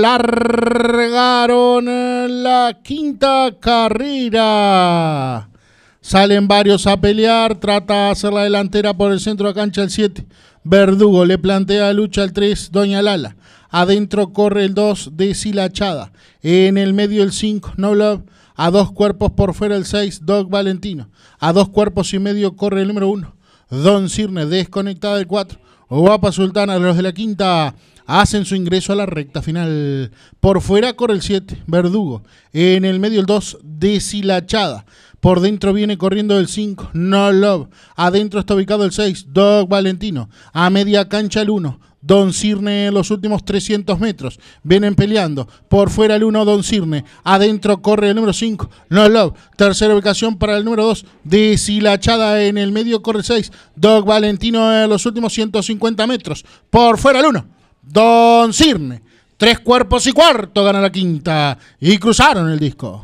largaron la quinta carrera. Salen varios a pelear, trata de hacer la delantera por el centro de cancha el 7. Verdugo le plantea lucha al 3, Doña Lala. Adentro corre el 2, deshilachada. En el medio el 5, No Love. A dos cuerpos por fuera el 6, Doc Valentino. A dos cuerpos y medio corre el número 1, Don Cirne, desconectada el 4. Guapa Sultana, los de la quinta hacen su ingreso a la recta final. Por fuera corre el 7, Verdugo. En el medio el 2, Deshilachada. Por dentro viene corriendo el 5, No Love. Adentro está ubicado el 6, Doc Valentino. A media cancha el 1, Don Cirne en los últimos 300 metros. Vienen peleando. Por fuera el 1, Don Cirne. Adentro corre el número 5, No Love. Tercera ubicación para el número 2, Deshilachada en el medio corre el 6, Doc Valentino en los últimos 150 metros. Por fuera el 1, Don Cirne. Tres cuerpos y cuarto gana la quinta. Y cruzaron el disco.